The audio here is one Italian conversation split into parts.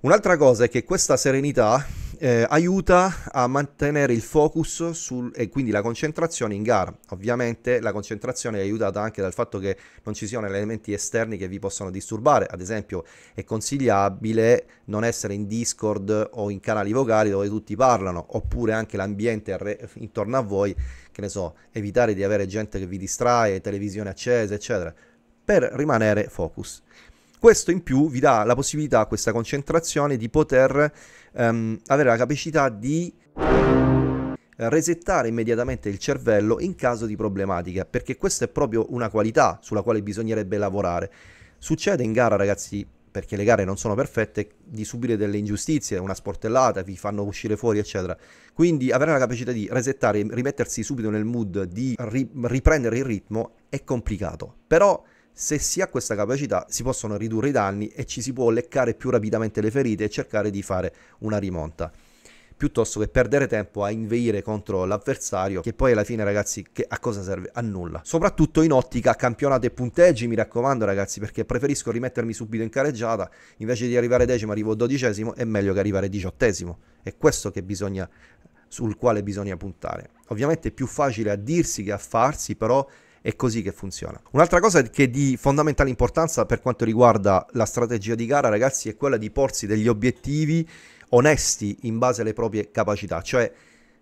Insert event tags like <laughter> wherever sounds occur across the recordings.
Un'altra cosa è che questa serenità eh, aiuta a mantenere il focus sul, e quindi la concentrazione in gara. Ovviamente la concentrazione è aiutata anche dal fatto che non ci siano elementi esterni che vi possano disturbare. Ad esempio è consigliabile non essere in Discord o in canali vocali dove tutti parlano, oppure anche l'ambiente intorno a voi, che ne so, evitare di avere gente che vi distrae, televisione accesa, eccetera, per rimanere focus. Questo in più vi dà la possibilità, questa concentrazione, di poter ehm, avere la capacità di resettare immediatamente il cervello in caso di problematiche, perché questa è proprio una qualità sulla quale bisognerebbe lavorare. Succede in gara, ragazzi, perché le gare non sono perfette, di subire delle ingiustizie, una sportellata, vi fanno uscire fuori, eccetera. Quindi avere la capacità di resettare, rimettersi subito nel mood, di ri- riprendere il ritmo è complicato. Però se si ha questa capacità si possono ridurre i danni e ci si può leccare più rapidamente le ferite e cercare di fare una rimonta piuttosto che perdere tempo a inveire contro l'avversario che poi alla fine ragazzi a cosa serve? A nulla soprattutto in ottica campionato e punteggi mi raccomando ragazzi perché preferisco rimettermi subito in careggiata invece di arrivare decimo arrivo dodicesimo è meglio che arrivare diciottesimo è questo bisogna, sul quale bisogna puntare ovviamente è più facile a dirsi che a farsi però è così che funziona. Un'altra cosa che è di fondamentale importanza per quanto riguarda la strategia di gara, ragazzi, è quella di porsi degli obiettivi onesti in base alle proprie capacità, cioè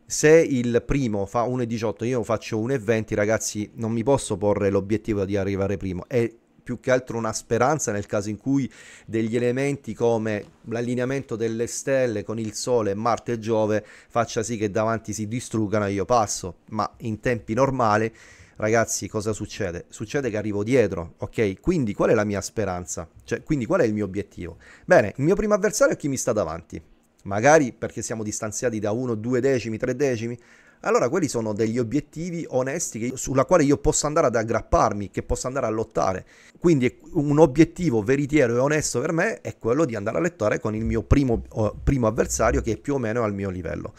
se il primo fa 1,18 io faccio 1,20 ragazzi non mi posso porre l'obiettivo di arrivare primo è più che altro una speranza nel caso in cui degli elementi come l'allineamento delle stelle con il Sole, Marte e Giove faccia sì che davanti si distruggano e io passo, ma in tempi normali ragazzi, cosa succede? Succede che arrivo dietro, ok? Quindi qual è la mia speranza? Cioè, quindi qual è il mio obiettivo? Bene, il mio primo avversario è chi mi sta davanti. Magari perché siamo distanziati da uno, due decimi, tre decimi, allora quelli sono degli obiettivi onesti che, sulla quale io posso andare ad aggrapparmi, che posso andare a lottare. Quindi un obiettivo veritiero e onesto per me è quello di andare a lottare con il mio primo, primo, avversario che è più o meno al mio livello.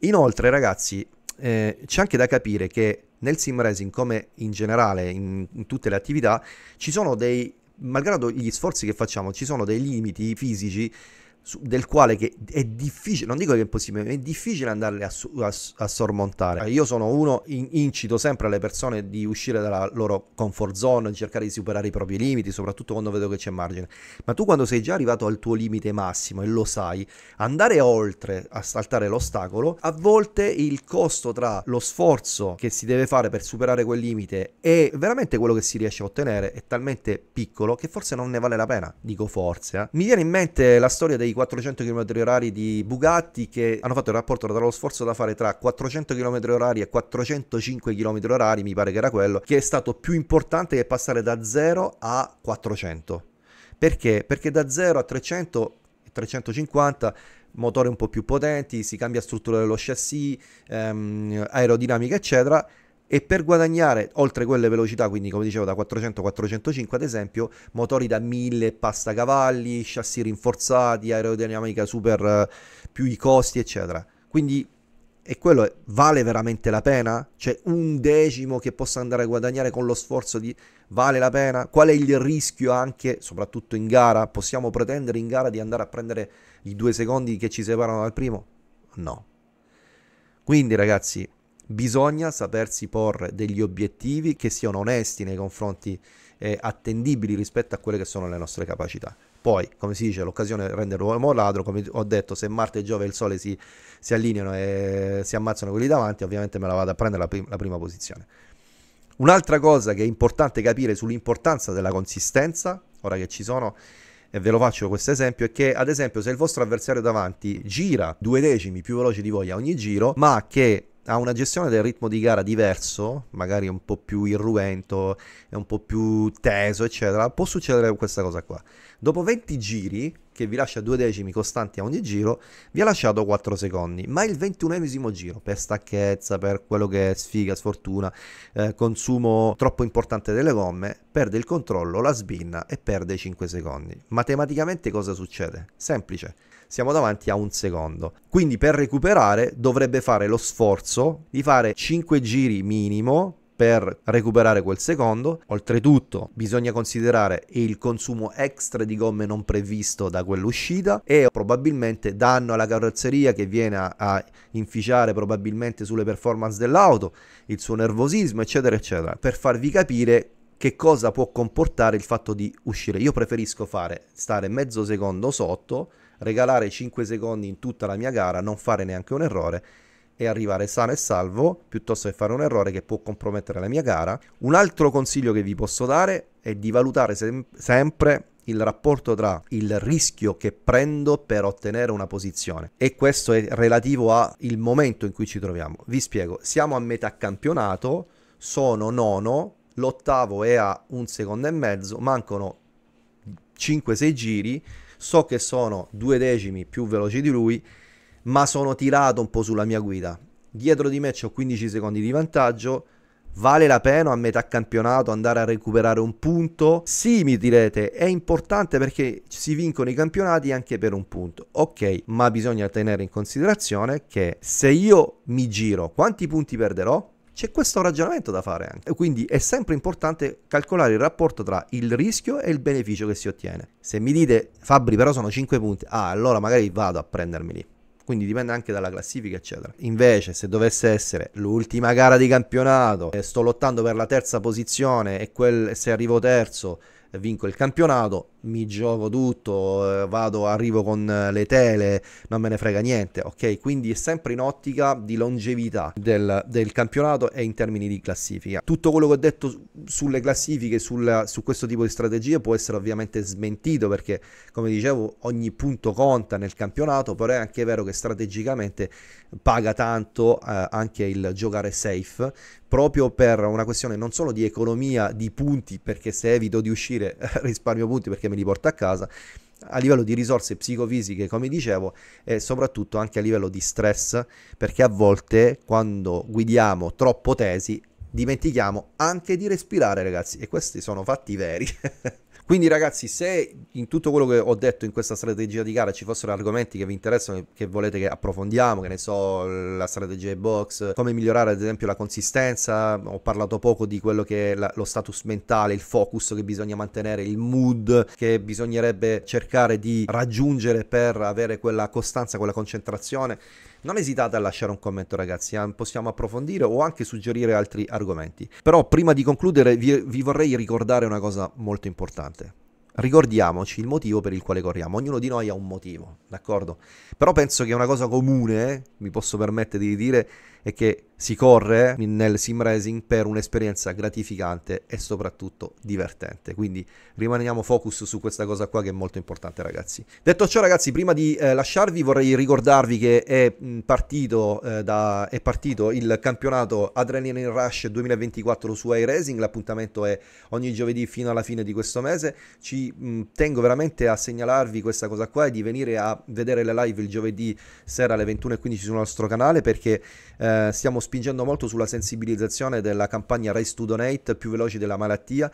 Inoltre ragazzi eh, c'è anche da capire che nel sim racing come in generale in, in tutte le attività ci sono dei malgrado gli sforzi che facciamo, ci sono dei limiti fisici del quale è difficile, non dico che è impossibile, ma è difficile andarle a, a, a sormontare. Io sono uno, in, incito sempre le persone di uscire dalla loro comfort zone, di cercare di superare i propri limiti, soprattutto quando vedo che c'è margine. Ma tu quando sei già arrivato al tuo limite massimo e lo sai, andare oltre, a saltare l'ostacolo, a volte il costo tra lo sforzo che si deve fare per superare quel limite e veramente quello che si riesce a ottenere è talmente piccolo che forse non ne vale la pena. Dico forse. Eh. Mi viene in mente la storia dei 400 km/h di Bugatti che hanno fatto il rapporto tra lo sforzo da fare tra 400 km/h e 405 km/h, mi pare che era quello, che è stato più importante che passare da 0 a 400. Perché? Perché da 0 a 300 e 350 motori un po' più potenti, si cambia struttura dello chassis, ehm, aerodinamica, eccetera, e per guadagnare oltre quelle velocità, quindi come dicevo da 400-405 ad esempio, motori da 1000 pasta cavalli, chassis rinforzati, aerodinamica super eh, più i costi, eccetera. Quindi e quello è, vale veramente la pena? Cioè un decimo che possa andare a guadagnare con lo sforzo di vale la pena? Qual è il rischio anche, soprattutto in gara? Possiamo pretendere in gara di andare a prendere i due secondi che ci separano dal primo? No. Quindi ragazzi, Bisogna sapersi porre degli obiettivi che siano onesti nei confronti eh, attendibili rispetto a quelle che sono le nostre capacità. Poi, come si dice, l'occasione rende l'uomo ladro, come ho detto, se Marte, Giove e il Sole si, si allineano e si ammazzano quelli davanti, ovviamente me la vado a prendere la, prim- la prima posizione. Un'altra cosa che è importante capire sull'importanza della consistenza, ora che ci sono, e ve lo faccio questo esempio, è che ad esempio se il vostro avversario davanti gira due decimi più veloce di voi a ogni giro, ma che ha una gestione del ritmo di gara diverso, magari un po' più irruento, è un po' più teso, eccetera, può succedere questa cosa qua. Dopo 20 giri, che vi lascia due decimi costanti a ogni giro, vi ha lasciato 4 secondi, ma il 21esimo giro, per stacchezza, per quello che è sfiga, sfortuna, eh, consumo troppo importante delle gomme, perde il controllo, la sbinna e perde 5 secondi. Matematicamente cosa succede? Semplice, siamo davanti a un secondo. Quindi per recuperare dovrebbe fare lo sforzo terzo, di fare 5 giri minimo per recuperare quel secondo. Oltretutto bisogna considerare il consumo extra di gomme non previsto da quell'uscita e probabilmente danno alla carrozzeria che viene a, a inficiare probabilmente sulle performance dell'auto, il suo nervosismo eccetera eccetera. Per farvi capire che cosa può comportare il fatto di uscire. Io preferisco fare stare mezzo secondo sotto, regalare 5 secondi in tutta la mia gara, non fare neanche un errore e arrivare sano e salvo piuttosto che fare un errore che può compromettere la mia gara. Un altro consiglio che vi posso dare è di valutare sem- sempre il rapporto tra il rischio che prendo per ottenere una posizione e questo è relativo al momento in cui ci troviamo. Vi spiego, siamo a metà campionato, sono nono, l'ottavo è a un secondo e mezzo, mancano 5-6 giri, so che sono due decimi più veloci di lui ma sono tirato un po' sulla mia guida. Dietro di me ho 15 secondi di vantaggio. Vale la pena a metà campionato andare a recuperare un punto? Sì, mi direte, è importante perché si vincono i campionati anche per un punto. Ok, ma bisogna tenere in considerazione che se io mi giro, quanti punti perderò? C'è questo ragionamento da fare anche. Quindi è sempre importante calcolare il rapporto tra il rischio e il beneficio che si ottiene. Se mi dite, Fabri, però sono 5 punti, ah, allora magari vado a prendermeli quindi dipende anche dalla classifica eccetera invece se dovesse essere l'ultima gara di campionato sto lottando per la terza posizione e quel, se arrivo terzo vinco il campionato mi gioco tutto, eh, vado, arrivo con eh, le tele, non me ne frega niente, ok? Quindi è sempre in ottica di longevità del, del campionato e in termini di classifica. Tutto quello che ho detto sulle classifiche, sulla, su questo tipo di strategie può essere ovviamente smentito perché, come dicevo, ogni punto conta nel campionato, però è anche vero che strategicamente paga tanto eh, anche il giocare safe proprio per una questione non solo di economia di punti, perché se evito di uscire <laughs> risparmio punti perché me li porto a casa a livello di risorse psicofisiche, come dicevo, e soprattutto anche a livello di stress, perché a volte quando guidiamo troppo tesi dimentichiamo anche di respirare, ragazzi, e questi sono fatti veri. <laughs> Quindi ragazzi, se in tutto quello che ho detto in questa strategia di gara ci fossero argomenti che vi interessano, che volete che approfondiamo, che ne so, la strategia e box, come migliorare ad esempio la consistenza, ho parlato poco di quello che è la, lo status mentale, il focus che bisogna mantenere, il mood che bisognerebbe cercare di raggiungere per avere quella costanza, quella concentrazione non esitate a lasciare un commento ragazzi, eh. possiamo approfondire o anche suggerire altri argomenti. Però prima di concludere vi, vi vorrei ricordare una cosa molto importante. Ricordiamoci il motivo per il quale corriamo, ognuno di noi ha un motivo, d'accordo? Però penso che una cosa comune, eh, mi posso permettere di dire, è che si corre nel sim racing per un'esperienza gratificante e soprattutto divertente. Quindi rimaniamo focus su questa cosa qua che è molto importante, ragazzi. Detto ciò, ragazzi, prima di eh, lasciarvi vorrei ricordarvi che è mm, partito, eh, da, è partito il campionato Adrenaline Rush 2024 su iRacing. L'appuntamento è ogni giovedì fino alla fine di questo mese. Ci mh, mm, tengo veramente a segnalarvi questa cosa qua e di venire a vedere le live il giovedì sera alle 21.15 sul nostro canale perché eh, eh, stiamo spingendo molto sulla sensibilizzazione della campagna Race to Donate, più veloci della malattia.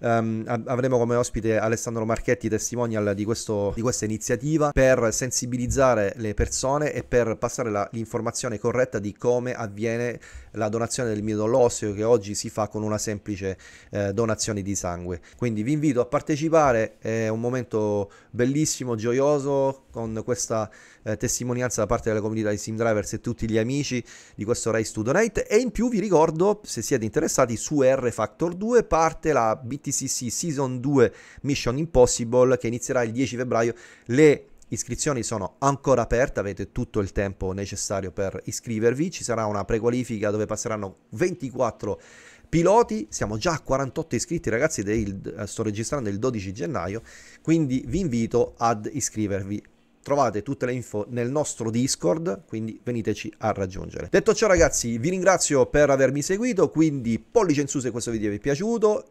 Um, avremo come ospite Alessandro Marchetti, testimonial di, questo, di, questa iniziativa, per sensibilizzare le persone e per passare la, l'informazione corretta di come avviene la donazione del midollo osseo che oggi si fa con una semplice eh, donazione di sangue. Quindi vi invito a partecipare, è un momento bellissimo, gioioso, con questa eh, testimonianza da parte della comunità di Sim Drivers e tutti gli amici di di questo Rai Studio Night e in più vi ricordo, se siete interessati, su R Factor 2 parte la BTCC Season 2 Mission Impossible che inizierà il 10 febbraio. Le iscrizioni sono ancora aperte, avete tutto il tempo necessario per iscrivervi, ci sarà una prequalifica dove passeranno 24 piloti, siamo già a 48 iscritti ragazzi, del, eh, sto registrando il 12 gennaio, quindi vi invito ad iscrivervi Trovate tutte le info nel nostro Discord, quindi veniteci a raggiungere. Detto ciò ragazzi, vi ringrazio per avermi seguito, quindi pollice in su se questo video vi è piaciuto,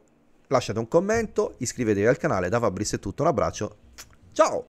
lasciate un commento, iscrivetevi al canale, da Fabrizio è tutto, un abbraccio, ciao!